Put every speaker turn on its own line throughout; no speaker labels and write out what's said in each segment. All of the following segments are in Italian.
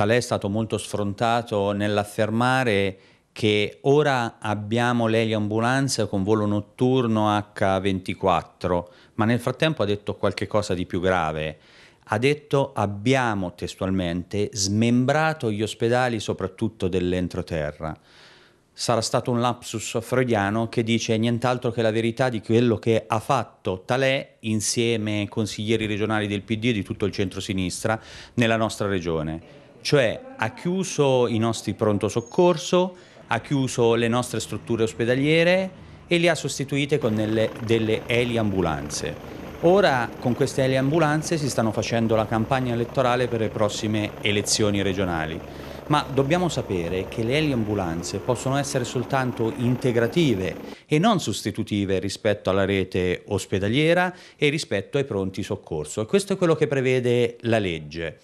Talè è stato molto sfrontato nell'affermare che ora abbiamo l'Eli Ambulance con volo notturno H24, ma nel frattempo ha detto qualche cosa di più grave. Ha detto abbiamo testualmente smembrato gli ospedali soprattutto dell'entroterra. Sarà stato un lapsus freudiano che dice nient'altro che la verità di quello che ha fatto Talè insieme ai consiglieri regionali del PD e di tutto il centro-sinistra nella nostra regione cioè ha chiuso i nostri pronto soccorso, ha chiuso le nostre strutture ospedaliere e le ha sostituite con delle, delle eliambulanze. Ora con queste eliambulanze si stanno facendo la campagna elettorale per le prossime elezioni regionali, ma dobbiamo sapere che le eliambulanze possono essere soltanto integrative e non sostitutive rispetto alla rete ospedaliera e rispetto ai pronti soccorso e questo è quello che prevede la legge.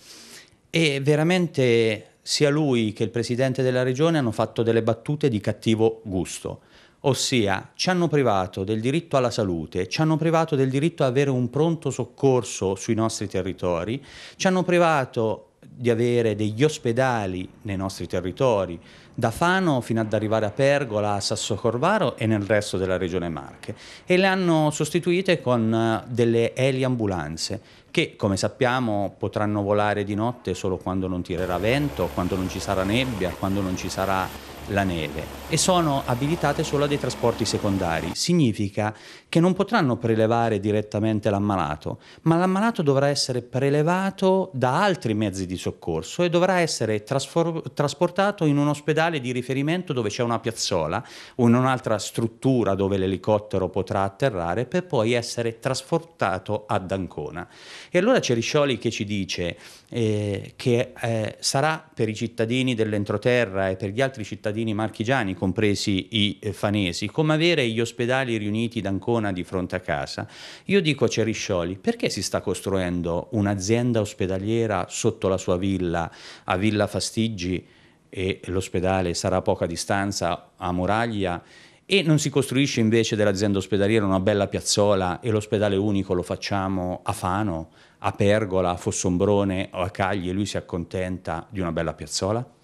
E veramente sia lui che il presidente della regione hanno fatto delle battute di cattivo gusto. Ossia, ci hanno privato del diritto alla salute, ci hanno privato del diritto ad avere un pronto soccorso sui nostri territori, ci hanno privato di avere degli ospedali nei nostri territori, da Fano fino ad arrivare a Pergola, a Sasso Corvaro e nel resto della regione Marche. E le hanno sostituite con eh, delle eliambulanze, che come sappiamo potranno volare di notte solo quando non tirerà vento, quando non ci sarà nebbia, quando non ci sarà la neve e sono abilitate solo a dei trasporti secondari. Significa che non potranno prelevare direttamente l'ammalato, ma l'ammalato dovrà essere prelevato da altri mezzi di soccorso e dovrà essere trasfor- trasportato in un ospedale di riferimento dove c'è una piazzola o in un'altra struttura dove l'elicottero potrà atterrare per poi essere trasportato ad Ancona. E allora c'è Riscioli che ci dice eh, che eh, sarà per i cittadini dell'entroterra e per gli altri cittadini marchigiani, compresi i eh, fanesi, come avere gli ospedali riuniti d'Ancona di fronte a casa. Io dico a Ceriscioli, perché si sta costruendo un'azienda ospedaliera sotto la sua villa, a Villa Fastiggi, e l'ospedale sarà a poca distanza a Moraglia e non si costruisce invece dell'azienda ospedaliera una bella piazzola e l'ospedale unico lo facciamo a Fano, a Pergola, a Fossombrone o a Cagli e lui si accontenta di una bella piazzola?